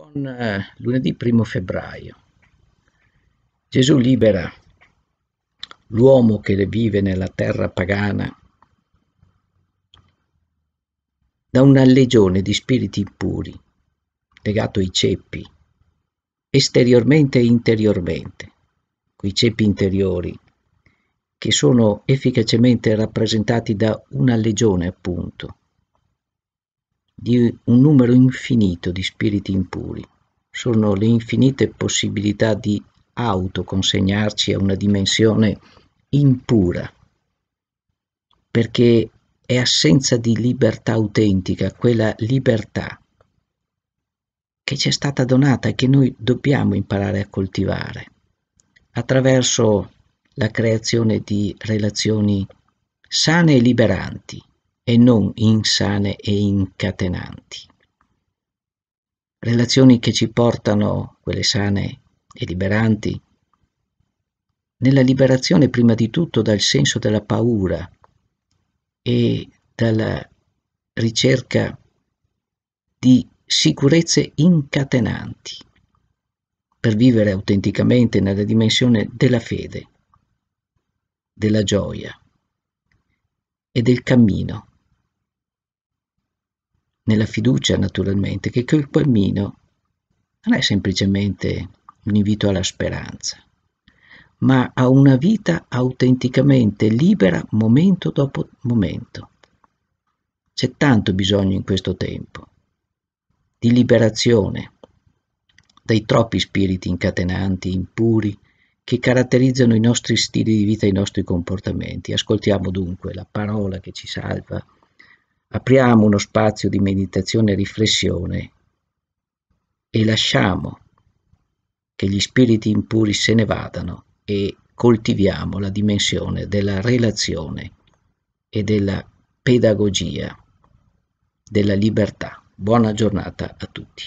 Buon eh, lunedì 1 febbraio. Gesù libera l'uomo che vive nella terra pagana da una legione di spiriti impuri, legato ai ceppi, esteriormente e interiormente, quei ceppi interiori che sono efficacemente rappresentati da una legione appunto di un numero infinito di spiriti impuri. Sono le infinite possibilità di autoconsegnarci a una dimensione impura, perché è assenza di libertà autentica, quella libertà che ci è stata donata e che noi dobbiamo imparare a coltivare attraverso la creazione di relazioni sane e liberanti e non insane e incatenanti. Relazioni che ci portano, quelle sane e liberanti, nella liberazione prima di tutto dal senso della paura e dalla ricerca di sicurezze incatenanti per vivere autenticamente nella dimensione della fede, della gioia e del cammino nella fiducia naturalmente che quel palmino non è semplicemente un invito alla speranza, ma a una vita autenticamente libera momento dopo momento. C'è tanto bisogno in questo tempo di liberazione dai troppi spiriti incatenanti, impuri, che caratterizzano i nostri stili di vita e i nostri comportamenti. Ascoltiamo dunque la parola che ci salva apriamo uno spazio di meditazione e riflessione e lasciamo che gli spiriti impuri se ne vadano e coltiviamo la dimensione della relazione e della pedagogia della libertà. Buona giornata a tutti.